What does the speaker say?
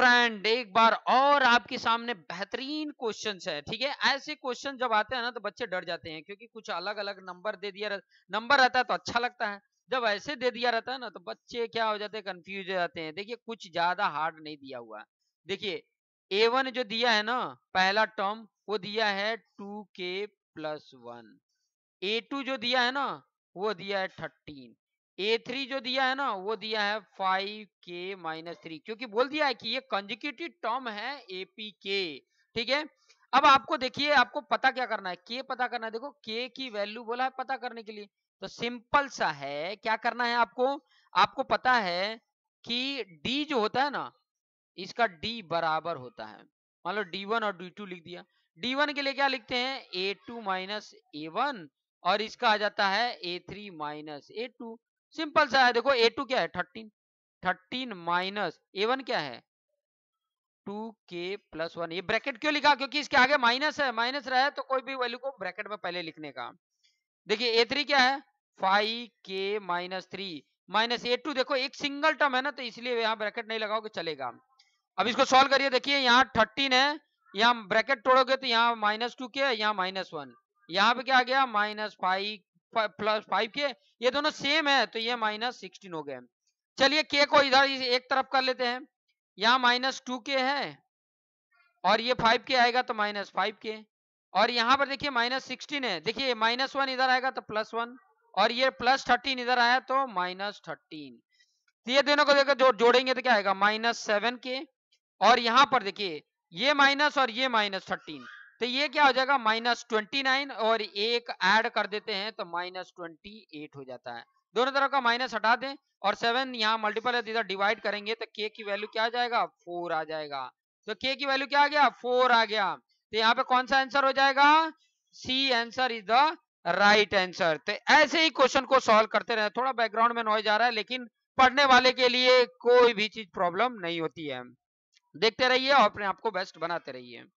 friend एक बार और आपके सामने बेहतरीन क्वेश्चन है ठीक है ऐसे क्वेश्चन जब आते हैं ना तो बच्चे डर जाते हैं क्योंकि कुछ अलग अलग नंबर दे दिया नंबर रहता है तो अच्छा लगता है जब ऐसे दे दिया रहता है ना तो बच्चे क्या हो जाते हैं कंफ्यूज हो जाते हैं देखिए कुछ ज्यादा हार्ड नहीं दिया हुआ देखिए ए वन जो दिया है ना पहला टर्म वो दिया है टू के प्लस वन ए टू जो दिया है ना वो दिया है थर्टीन ए थ्री जो दिया है ना वो दिया है फाइव के माइनस थ्री क्योंकि बोल दिया है कि ये कंजिक्यूटिव टर्म है एपी के ठीक है अब आपको देखिए आपको पता क्या करना है के पता करना है देखो के की वैल्यू बोला है पता करने के लिए तो सिंपल सा है क्या करना है आपको आपको पता है कि डी जो होता है ना इसका डी बराबर होता है मान लो डी वन और डी टू लिख दिया डी वन के लिए क्या लिखते हैं A two minus A one और इसका आ जाता है A three minus A two simple सा है देखो ए टू क्या है thirteen thirteen minus A one क्या है टू के प्लस वन ये ब्रैकेट क्यों लिखा क्योंकि इसके आगे माइनस है माइनस रहा है तो कोई भी वैल्यू को ब्रैकेट में पहले लिखने का देखिए ए थ्री क्या है फाइव के minus three minus A two देखो एक सिंगल टर्म है ना तो इसलिए यहाँ ब्रैकेट नहीं लगाओगे चलेगा अब इसको सॉल्व करिए देखिए यहाँ थर्टीन है यहाँ ब्रैकेट तोड़ोगे तो यहाँ माइनस टू के यहाँ माइनस वन यहाँ पे क्या आ गया माइनस फाइव प्लस फाइव के ये दोनों सेम है तो ये माइनस सिक्सटीन हो गए चलिए के को इधर एक तरफ कर लेते हैं यहाँ माइनस टू के है और ये फाइव के आएगा तो माइनस फाइव के और यहाँ पर देखिए माइनस सिक्सटीन है देखिए माइनस वन इधर आएगा तो प्लस वन और ये प्लस थर्टीन इधर आया तो माइनस थर्टीन तो ये दोनों को देखकर जो जोड़ेंगे तो क्या आएगा माइनस सेवन के और यहाँ पर देखिए ये माइनस और ये माइनस थर्टीन तो ये क्या हो जाएगा माइनस ट्वेंटी नाइन और एक ऐड कर देते हैं तो माइनस ट्वेंटी एट हो जाता है दोनों तरफ का माइनस हटा दें और सेवन यहाँ मल्टीपल है इधर डिवाइड करेंगे तो के की वैल्यू क्या आ जाएगा फोर आ जाएगा तो के की वैल्यू क्या आ गया फोर आ गया तो यहाँ पे कौन सा आंसर हो जाएगा C answer is the right answer तो ऐसे ही क्वेश्चन को सॉल्व करते रहे थोड़ा बैकग्राउंड में नॉइज आ रहा है लेकिन पढ़ने वाले के लिए कोई भी चीज प्रॉब्लम नहीं होती है देखते रहिए और अपने आपको बेस्ट बनाते रहिए